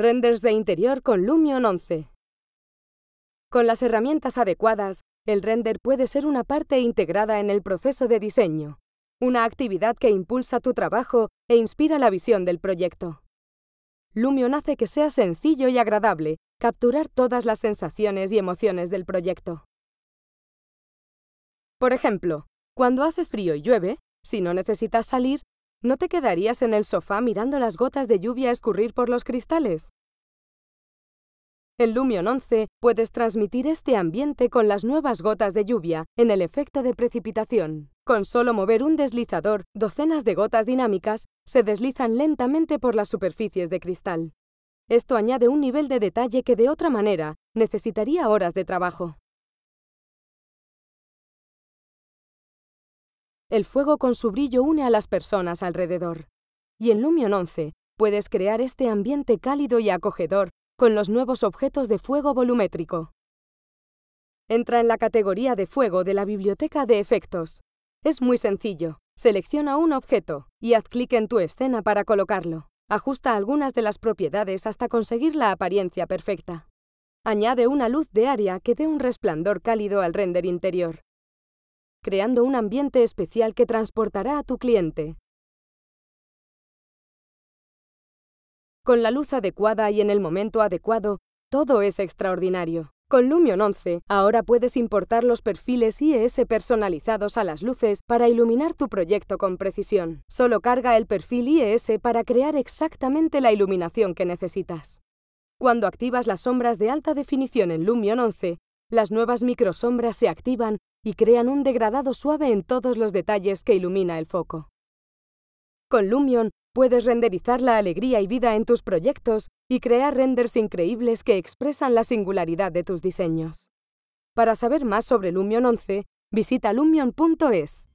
Renders de interior con Lumion 11. Con las herramientas adecuadas, el render puede ser una parte integrada en el proceso de diseño, una actividad que impulsa tu trabajo e inspira la visión del proyecto. Lumion hace que sea sencillo y agradable capturar todas las sensaciones y emociones del proyecto. Por ejemplo, cuando hace frío y llueve, si no necesitas salir, ¿No te quedarías en el sofá mirando las gotas de lluvia escurrir por los cristales? En Lumion 11 puedes transmitir este ambiente con las nuevas gotas de lluvia en el efecto de precipitación. Con solo mover un deslizador, docenas de gotas dinámicas se deslizan lentamente por las superficies de cristal. Esto añade un nivel de detalle que de otra manera necesitaría horas de trabajo. El fuego con su brillo une a las personas alrededor. Y en Lumion 11 puedes crear este ambiente cálido y acogedor con los nuevos objetos de fuego volumétrico. Entra en la categoría de fuego de la biblioteca de efectos. Es muy sencillo. Selecciona un objeto y haz clic en tu escena para colocarlo. Ajusta algunas de las propiedades hasta conseguir la apariencia perfecta. Añade una luz de área que dé un resplandor cálido al render interior creando un ambiente especial que transportará a tu cliente. Con la luz adecuada y en el momento adecuado, todo es extraordinario. Con Lumion 11, ahora puedes importar los perfiles IES personalizados a las luces para iluminar tu proyecto con precisión. Solo carga el perfil IES para crear exactamente la iluminación que necesitas. Cuando activas las sombras de alta definición en Lumion 11, las nuevas microsombras se activan y crean un degradado suave en todos los detalles que ilumina el foco. Con Lumion puedes renderizar la alegría y vida en tus proyectos y crear renders increíbles que expresan la singularidad de tus diseños. Para saber más sobre Lumion 11, visita lumion.es.